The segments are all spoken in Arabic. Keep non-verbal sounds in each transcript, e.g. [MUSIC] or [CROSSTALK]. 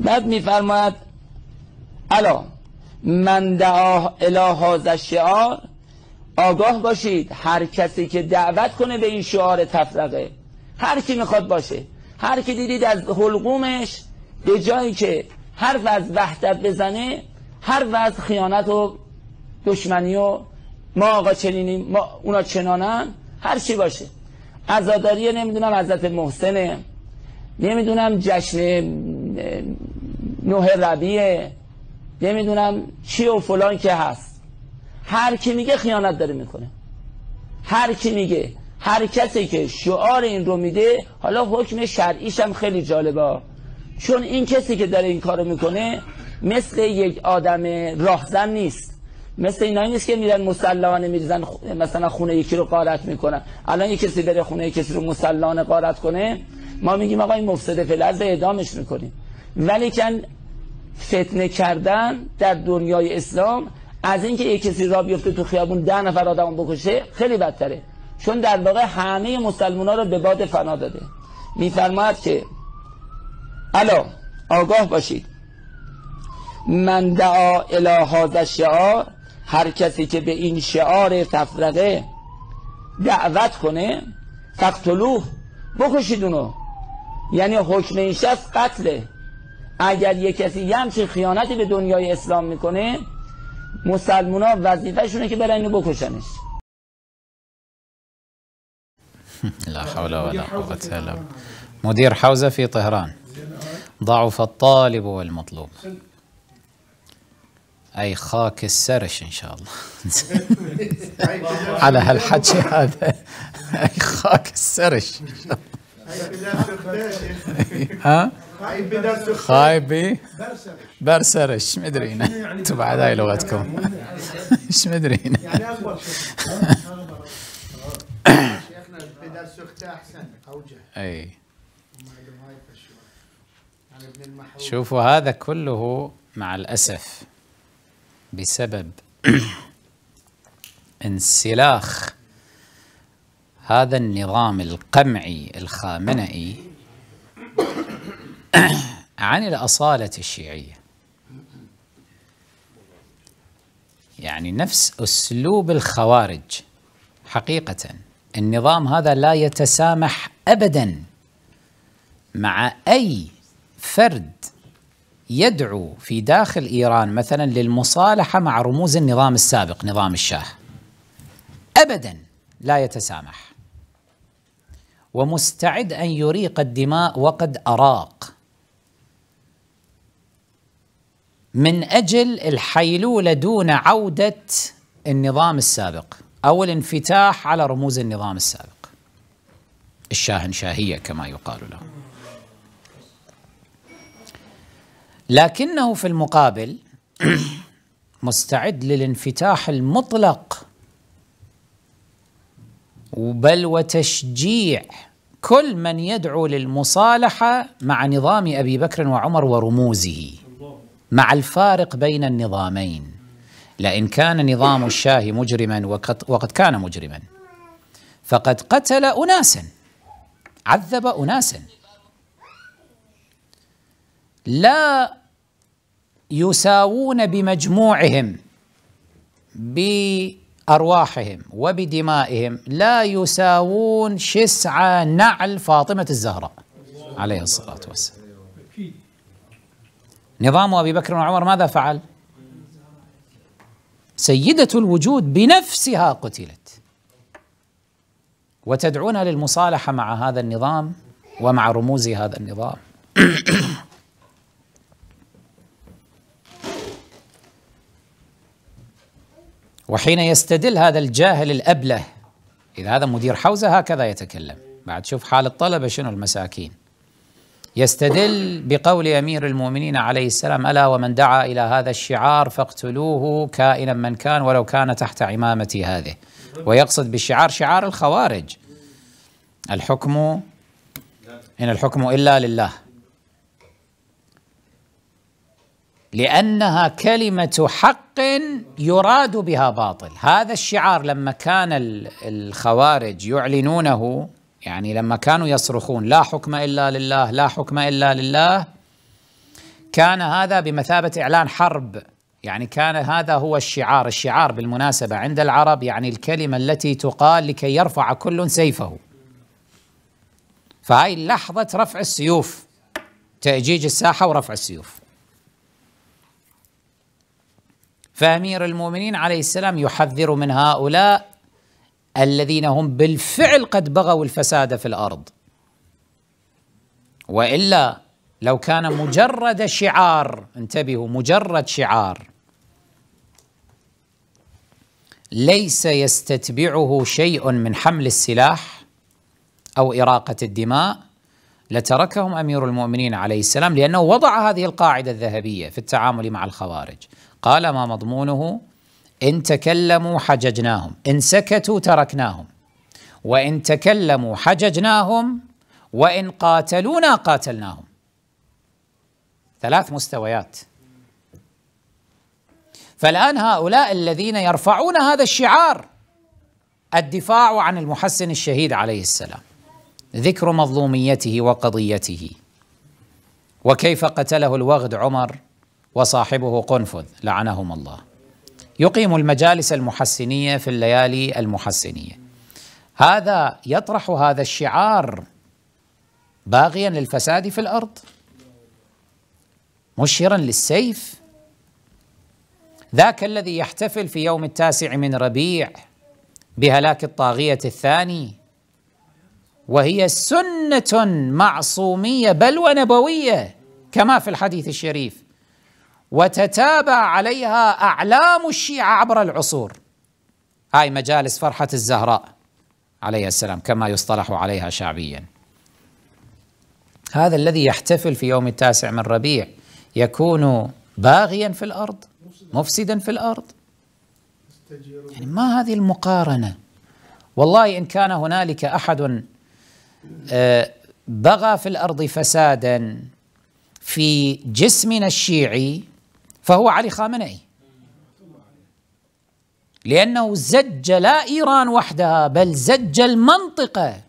بعد میفرماید الا من دعا اله شعار آگاه باشید هر کسی که دعوت کنه به این شعار تفرقه هر کی میخواد باشه هر کی دیدید از حلقومش به جایی که هر از وحدت بزنه هر از خیانت و دشمنی و ما آقا چنینیم ما اونا چنانن هر چی باشه عزاداری نمیدونم حضرت محسنه نمیدونم جشن نوه ربیه نمیدونم چی و فلان که هست هر کی میگه خیانت داره میکنه هر کی میگه هر کسی که شعار این رو میده حالا حکم شرعیش هم خیلی جالبه چون این کسی که داره این کارو میکنه مثل یک آدم راهزن نیست مثل اینایی نیست که میرن مسلحانه میریزن مثلا خونه یکی رو قارت میکنن الان یک کسی بره خونه یکی رو مسلحانه قارت کنه ما میگیم آقا این مفسد فلز اعدامش میکنیم ولی فتنه کردن در دنیای اسلام از اینکه یک کسی را بیفته تو خیابون ده نفر آدم بکشه خیلی بدتره چون در واقع همه مسلمان ها را به باد فنا داده میفرماید که الا آگاه باشید من دعا الی هذا شعار هر کسی که به این شعار تفرقه دعوت کنه فقتلوه بکشید اونو یعنی حکم این شخص قتله اگر یه کسی یه همچین خیانتی به دنیای اسلام میکنه مسلمان ها شونه که برن اینو بکشنش [LAUGHS] لا حول ولا قوة الا مدير حوزة في طهران ضعف الطالب والمطلوب اي خاك السرش ان شاء الله [LAUGHS] على هالحكي هذا اي خاك السرش [LAUGHS] ها خايبي برسرش مدرينا يعني؟ انتم بعد هاي لغتكم يعني ايش مدرينا يعني اكبر شيخنا احسن اوجه اي يعني شوفوا هذا كله مع الاسف بسبب [CLEARS THROAT] انسلاخ هذا النظام القمعي الخامنئي [CLEARS THROAT] عن الأصالة الشيعية يعني نفس أسلوب الخوارج حقيقة النظام هذا لا يتسامح أبدا مع أي فرد يدعو في داخل إيران مثلا للمصالحة مع رموز النظام السابق نظام الشاه أبدا لا يتسامح ومستعد أن يريق الدماء وقد أراق من اجل الحيلوله دون عوده النظام السابق او الانفتاح على رموز النظام السابق. الشاهن شاهيه كما يقال له. لكنه في المقابل [CLEARS THROAT] مستعد للانفتاح المطلق بل وتشجيع كل من يدعو للمصالحه مع نظام ابي بكر وعمر ورموزه. مع الفارق بين النظامين لئن كان نظام الشاه مجرما وقد كان مجرما فقد قتل اناسا عذب اناسا لا يساوون بمجموعهم بارواحهم وبدمائهم لا يساوون شسع نعل فاطمه الزهراء عليه الصلاه والسلام نظام أبي بكر وعمر ماذا فعل سيدة الوجود بنفسها قتلت وتدعونا للمصالحة مع هذا النظام ومع رموز هذا النظام [COUGHS] وحين يستدل هذا الجاهل الأبله إذا هذا مدير حوزة هكذا يتكلم بعد شوف حال الطلبة شنو المساكين يستدل بقول امير المؤمنين عليه السلام الا ومن دعا الى هذا الشعار فاقتلوه كائنا من كان ولو كان تحت عمامتي هذه ويقصد بالشعار شعار الخوارج الحكم ان الحكم الا لله لانها كلمه حق يراد بها باطل هذا الشعار لما كان الخوارج يعلنونه يعني لما كانوا يصرخون لا حكم الا لله لا حكم الا لله كان هذا بمثابه اعلان حرب يعني كان هذا هو الشعار الشعار بالمناسبه عند العرب يعني الكلمه التي تقال لكي يرفع كل سيفه فهي لحظه رفع السيوف تأجيج الساحه ورفع السيوف فامير المؤمنين عليه السلام يحذر من هؤلاء الذين هم بالفعل قد بغوا الفساد في الارض والا لو كان مجرد شعار انتبهوا مجرد شعار ليس يستتبعه شيء من حمل السلاح او اراقه الدماء لتركهم امير المؤمنين عليه السلام لانه وضع هذه القاعده الذهبيه في التعامل مع الخوارج قال ما مضمونه إن تكلموا حججناهم إن سكتوا تركناهم وإن تكلموا حججناهم وإن قاتلونا قاتلناهم ثلاث مستويات فالآن هؤلاء الذين يرفعون هذا الشعار الدفاع عن المحسن الشهيد عليه السلام ذكر مظلوميته وقضيته وكيف قتله الوغد عمر وصاحبه قنفذ لعنهم الله يقيم المجالس المحسنيه في الليالي المحسنيه هذا يطرح هذا الشعار باغيا للفساد في الارض مشيرا للسيف ذاك الذي يحتفل في يوم التاسع من ربيع بهلاك الطاغيه الثاني وهي سنه معصوميه بل ونبويه كما في الحديث الشريف وتتابع عليها أعلام الشيعة عبر العصور هاي مجالس فرحة الزهراء عليها السلام كما يصطلح عليها شعبيا هذا الذي يحتفل في يوم التاسع من ربيع يكون باغيا في الأرض مفسدا في الأرض يعني ما هذه المقارنة والله إن كان هنالك أحد آه، بغى في الأرض فسادا في جسمنا الشيعي فهو علي خامنئي لأنه زج لا إيران وحدها بل زج المنطقة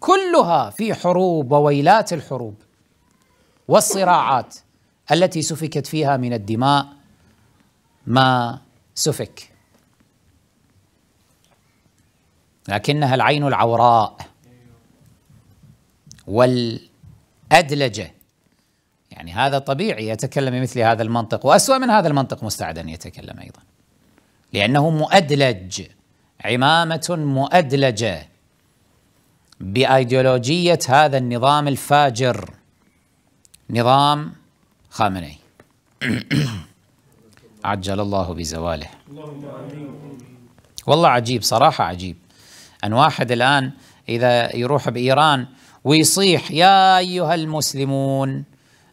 كلها في حروب وويلات الحروب والصراعات التي سفكت فيها من الدماء ما سفك لكنها العين العوراء والأدلجة يعني هذا طبيعي يتكلم مثل هذا المنطق وأسوأ من هذا المنطق مستعد أن يتكلم أيضا لأنه مؤدلج عمامة مؤدلجة بأيديولوجية هذا النظام الفاجر نظام خامني [COUGHS] عجل الله بزواله والله عجيب صراحة عجيب أن واحد الآن إذا يروح بإيران ويصيح يا أيها المسلمون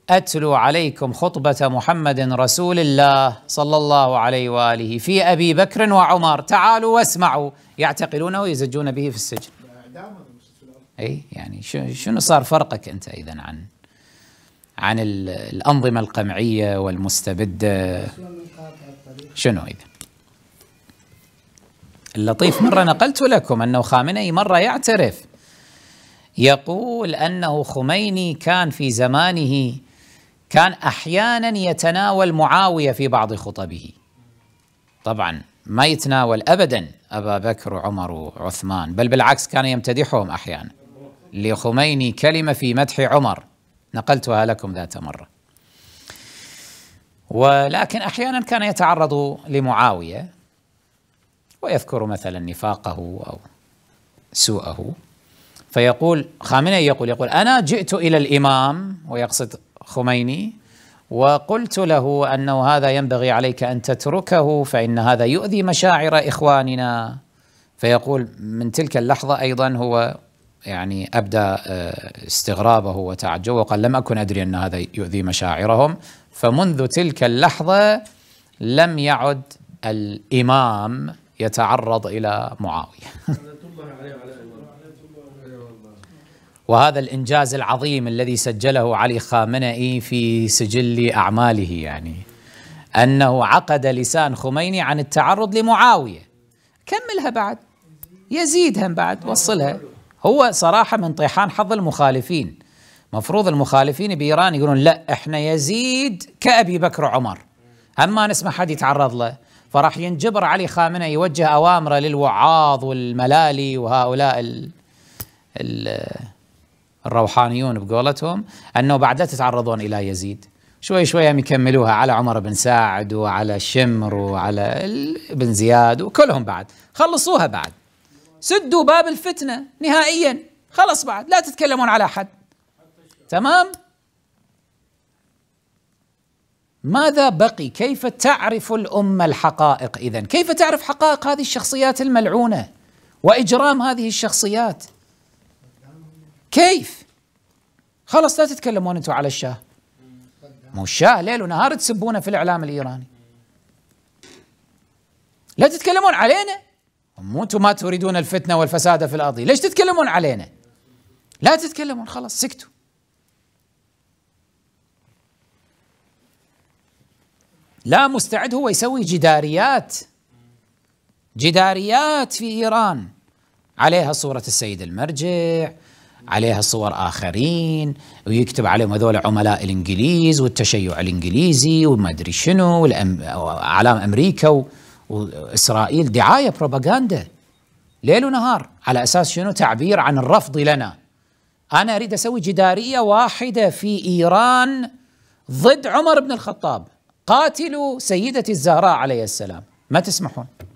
اتلو عليكم خطبه محمد رسول الله صلى الله عليه واله في ابي بكر وعمر تعالوا واسمعوا يعتقلونه ويزجون به في السجن. اي يعني شنو صار فرقك انت اذا عن عن الانظمه القمعيه والمستبده شنو اذا؟ اللطيف مره نقلت لكم انه خامنئي مره يعترف يقول انه خميني كان في زمانه كان احيانا يتناول معاويه في بعض خطبه طبعا ما يتناول ابدا ابا بكر وعمر وعثمان بل بالعكس كان يمتدحهم احيانا لخميني كلمه في مدح عمر نقلتها لكم ذات مره ولكن احيانا كان يتعرض لمعاويه ويذكر مثلا نفاقه او سوءه فيقول خامنئي يقول يقول انا جئت الى الامام ويقصد خميني وقلت له انه هذا ينبغي عليك ان تتركه فان هذا يؤذي مشاعر اخواننا فيقول من تلك اللحظه ايضا هو يعني ابدى آه، استغرابه وتعجبه وقال لم اكن ادري ان هذا يؤذي مشاعرهم فمنذ تلك اللحظه لم يعد الامام يتعرض الى معاويه. وهذا الانجاز العظيم الذي سجله علي خامنئي في سجل اعماله يعني انه عقد لسان خميني عن التعرض لمعاويه كملها بعد يزيدها بعد وصلها هو صراحه من طيحان حظ المخالفين مفروض المخالفين بايران يقولون لا احنا يزيد كابي بكر وعمر هم ما حد يتعرض له فراح ينجبر علي خامنئي يوجه اوامره للوعاظ والملالي وهؤلاء ال, ال الروحانيون بقولتهم أنه بعد لا تتعرضون إلى يزيد شوي شوي هم يكملوها على عمر بن ساعد وعلى الشمر وعلى ابن زياد وكلهم بعد خلصوها بعد سدوا باب الفتنة نهائيا خلص بعد لا تتكلمون على أحد تمام ماذا بقي كيف تعرف الأمة الحقائق إذن كيف تعرف حقائق هذه الشخصيات الملعونة وإجرام هذه الشخصيات كيف خلاص لا تتكلمون انتم على الشاه مو الشاه ليل ونهار تسبونه في الاعلام الايراني لا تتكلمون علينا مو انتم ما تريدون الفتنه والفساد في الارض ليش تتكلمون علينا لا تتكلمون خلاص سكتوا لا مستعد هو يسوي جداريات جداريات في ايران عليها صوره السيد المرجع عليها صور آخرين ويكتب عليهم هذول عملاء الإنجليز والتشيع الإنجليزي وما أدري شنو اعلام أمريكا وإسرائيل دعاية بروباغندا ليل ونهار على أساس شنو تعبير عن الرفض لنا أنا أريد أسوي جدارية واحدة في إيران ضد عمر بن الخطاب قاتلوا سيدتي الزهراء عليه السلام ما تسمحون